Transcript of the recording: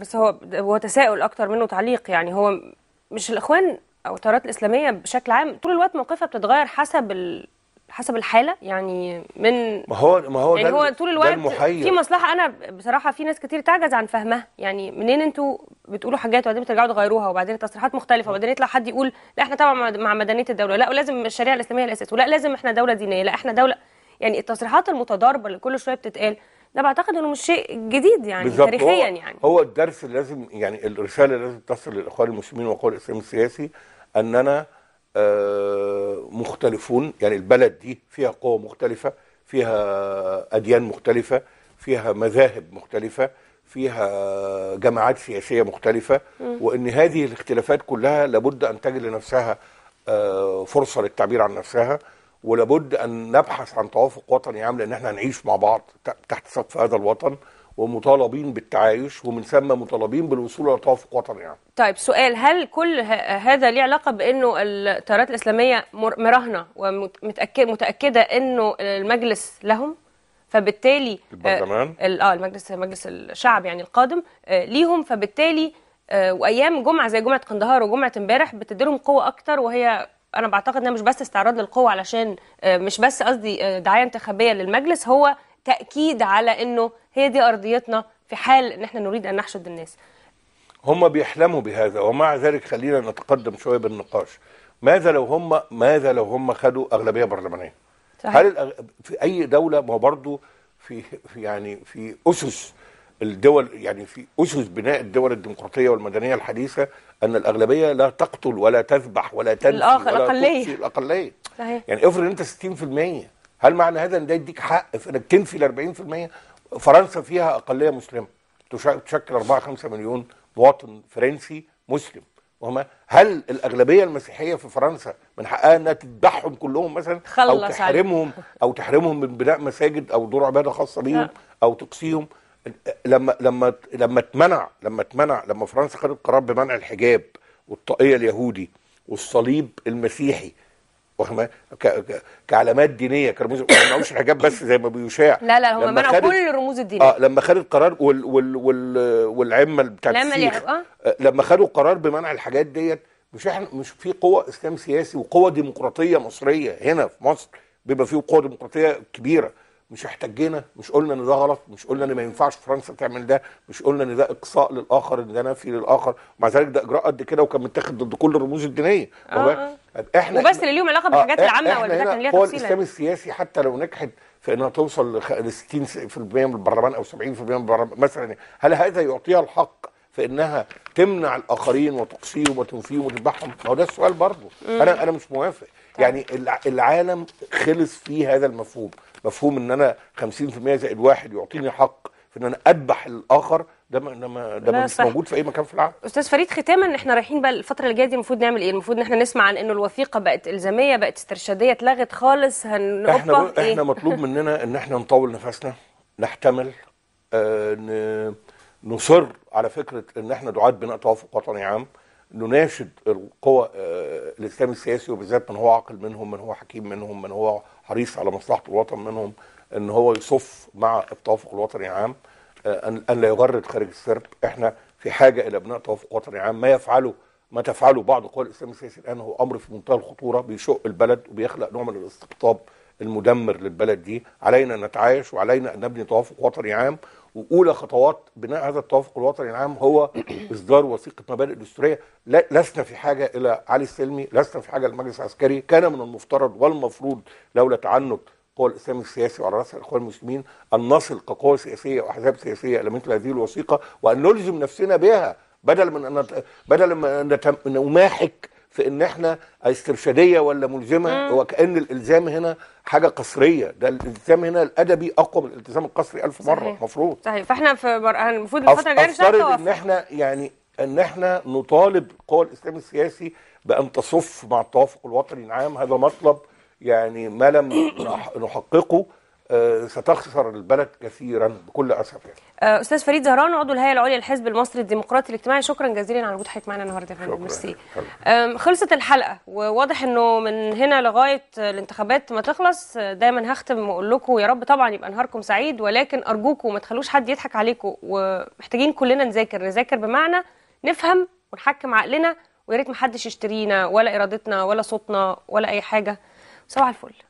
بس هو هو تساؤل اكتر منه تعليق يعني هو مش الاخوان او التيارات الاسلاميه بشكل عام طول الوقت موقفها بتتغير حسب ال... حسب الحاله يعني من ما هو ما هو يعني هو طول الوقت في مصلحه انا بصراحه في ناس كتير تعجز عن فهمها يعني منين انتوا بتقولوا حاجات وبعدين بترجعوا تغيروها وبعدين تصريحات مختلفه وبعدين يطلع حد يقول لا احنا طبعا مع مدنيه الدوله لا ولازم الشريعه الاسلاميه الاساس ولا لازم احنا دوله دينيه لا احنا دوله يعني التصريحات المتضاربه اللي كل شويه بتتقال ده بعتقد انه مش شيء جديد يعني تاريخيا يعني هو الدرس اللي لازم يعني الرساله اللي لازم تصل للاخوان المسلمين وقوى الاسلام السياسي اننا آه، مختلفون يعني البلد دي فيها قوى مختلفه فيها اديان مختلفه فيها مذاهب مختلفه فيها جماعات سياسيه مختلفه وان هذه الاختلافات كلها لابد ان تجد لنفسها آه، فرصه للتعبير عن نفسها ولابد ان نبحث عن توافق وطني عام لان احنا هنعيش مع بعض تحت سقف هذا الوطن ومطالبين بالتعايش ومن ثم مطالبين بالوصول الى توافق وطني عام. طيب سؤال هل كل هذا ليه علاقه بانه التيارات الاسلاميه مراهنه ومتاكده متاكده انه المجلس لهم؟ فبالتالي آه، البرلمان اه المجلس مجلس الشعب يعني القادم آه ليهم فبالتالي آه وايام جمعه زي جمعه قندهار وجمعه امبارح بتديلهم قوه اكتر وهي انا بعتقد انها مش بس استعراض للقوه علشان آه، مش بس قصدي آه، دعايه انتخابيه للمجلس هو تاكيد على انه هي دي ارضيتنا في حال ان احنا نريد ان نحشد الناس هم بيحلموا بهذا ومع ذلك خلينا نتقدم شويه بالنقاش ماذا لو هم ماذا لو هم خدوا اغلبيه برلمانيه صحيح. هل في اي دوله ما برضه في يعني في اسس الدول يعني في اسس بناء الدول الديمقراطيه والمدنيه الحديثه ان الاغلبيه لا تقتل ولا تذبح ولا تنفي الاخر الاقليه الاقليه صحيح يعني افرض انت 60% هل معنى هذا ان ده يديك حق في انك تنفي ال 40% فرنسا فيها اقليه مسلمه تشكل 4 5 مليون مواطن فرنسي مسلم وهما هل الاغلبيه المسيحيه في فرنسا من حقها انها تذبحهم كلهم مثلا او تحرمهم او تحرمهم من بناء مساجد او دور عباده خاصه بيهم او تقصيهم لما لما لما اتمنع لما اتمنع لما فرنسا خدت قرار بمنع الحجاب والطاقيه اليهودي والصليب المسيحي كعلامات دينيه كرموز ما منعوش الحجاب بس زي ما بيشاع لا لا هم منعوا كل الرموز الدينيه اه لما خدوا القرار وال وال وال والعمه بتاعت السيخ آه. آه. لما خدوا قرار بمنع الحاجات ديت مش احنا مش في قوى اسلام سياسي وقوى ديمقراطيه مصريه هنا في مصر بيبقى فيه قوى ديمقراطيه كبيره مش احتجينا مش قلنا ان ده غلط مش قلنا ان ما ينفعش فرنسا تعمل ده مش قلنا ان ده اقصاء للاخر ان ده نفي للاخر ومع ذلك ده اجراء قد كده وكان متاخد ضد كل الرموز الدينيه آه, آه. احنا وبس اللي ليهم علاقه آه، بالحاجات آه العامه ولا ده كان ليها تفصيل الاسلام السياسي حتى لو نجحت في انها توصل ل 60% من البرلمان او 70% من البرلمان مثلا هل هذا يعطيها الحق في انها تمنع الاخرين وتقصيهم وتنفيهم وتذبحهم ما هو ده السؤال برضه انا انا مش موافق يعني, يعني العالم خلص في هذا المفهوم مفهوم ان انا 50% زائد واحد يعطيني حق في ان انا اذبح الاخر ده ما ده ما ده مش صح. موجود في اي مكان في العالم استاذ فريد ختاما احنا رايحين بقى الفتره اللي جايه دي المفروض نعمل ايه المفروض ان احنا نسمع عن انه الوثيقه بقت الزاميه بقت استرشاديه اتلغت خالص هن احنا إيه؟ احنا مطلوب مننا ان احنا نطول نفسنا نحتمل آه نصر على فكره ان احنا دعاه بناء توافق وطني عام نناشد القوى آه، الاسلام السياسي وبالذات من هو عاقل منهم من هو حكيم منهم من هو حريص على مصلحه الوطن منهم ان هو يصف مع التوافق الوطني العام آه، ان لا يغرد خارج السرب احنا في حاجه الى بناء توافق وطني عام ما يفعله ما تفعله بعض قوى الاسلام السياسي الان هو امر في منتهى الخطوره بيشق البلد وبيخلق نوع من الاستقطاب المدمر للبلد دي علينا ان نتعايش وعلينا ان نبني توافق وطني عام واولى خطوات بناء هذا التوافق الوطني العام هو اصدار وثيقه مبادئ دستوريه لسنا في حاجه الى علي السلمي لسنا في حاجه للمجلس العسكري كان من المفترض والمفروض لولا تعنت قوى الاسلام السياسي وعلى راس الاخوان المسلمين ان نصل كقوى سياسيه واحزاب سياسيه الى مثل هذه الوثيقه وان نلزم نفسنا بها بدل من ان بدل من ان نماحك في ان احنا استرشاديه ولا ملزمه مم. وكان الالزام هنا حاجه قصريه ده الالتزام هنا الادبي اقوى من الالتزام القصري ألف مره المفروض صحيح. صحيح فاحنا في بر... يعني المفروض الفتره الجايه افترض ان احنا يعني ان احنا نطالب قوى الاسلام السياسي بان تصف مع التوافق الوطني العام هذا مطلب يعني ما لم نحققه آه، ستخسر البلد كثيرا بكل اسف يعني. آه، استاذ فريد زهران عضو الهيئه العليا للحزب المصري الديمقراطي الاجتماعي شكرا جزيلا على وجود حضرتك معنا النهارده يا فندم ميرسي خلصت الحلقه وواضح انه من هنا لغايه الانتخابات ما تخلص دايما هختم واقول لكم يا رب طبعا يبقى نهاركم سعيد ولكن ارجوكم ما تخلوش حد يضحك عليكم ومحتاجين كلنا نذاكر نذاكر بمعنى نفهم ونحكم عقلنا ويا ريت ما حدش يشترينا ولا ارادتنا ولا صوتنا ولا اي حاجه صباح الفل